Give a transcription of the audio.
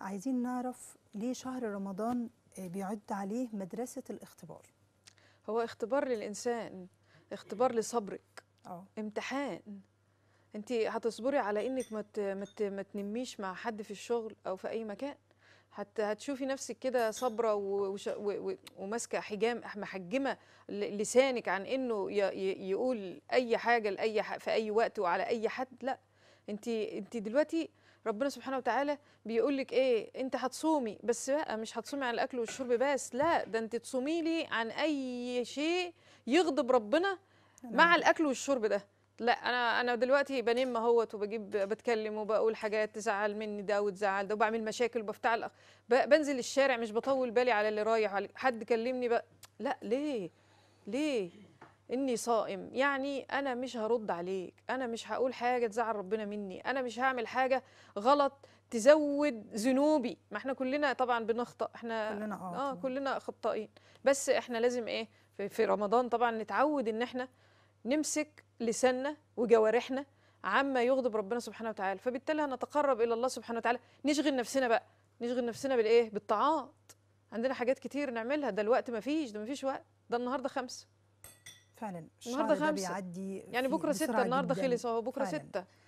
عايزين نعرف ليه شهر رمضان آه، بيعد عليه مدرسة الاختبار هو اختبار للإنسان اختبار لصبرك أوه. امتحان انت هتصبري على انك ما مت ما تنميش مع حد في الشغل او في اي مكان حتى هتشوفي نفسك كده صابره وماسكه حجام محجمه لسانك عن انه يقول اي حاجه لاي في اي وقت وعلى اي حد لا انت انت دلوقتي ربنا سبحانه وتعالى بيقول لك ايه انت هتصومي بس بقى مش هتصومي عن الاكل والشرب بس لا ده انت تصومي لي عن اي شيء يغضب ربنا نعم. مع الاكل والشرب ده لا انا انا دلوقتي بنام اهوت وبجيب بتكلم وبقول حاجات تزعل مني ده وتزعل ده وبعمل مشاكل وبفتعل بنزل الشارع مش بطول بالي على اللي رايح حد كلمني بقى لا ليه ليه اني صائم يعني انا مش هرد عليك انا مش هقول حاجه تزعل ربنا مني انا مش هعمل حاجه غلط تزود ذنوبي ما احنا كلنا طبعا بنخطأ احنا كلنا اه, آه، كلنا خطائين بس احنا لازم ايه في, في رمضان طبعا نتعود ان احنا نمسك لساننا وجوارحنا عما يغضب ربنا سبحانه وتعالى فبالتالي هنتقرب الى الله سبحانه وتعالى نشغل نفسنا بقى نشغل نفسنا بالايه بالطاعات عندنا حاجات كتير نعملها ده الوقت ما فيش ده ما فيش وقت ده النهارده خمسه فعلا النهارده خمسة بيعدي يعني بكره ستة النهارده خلص اهو بكره فعلاً. ستة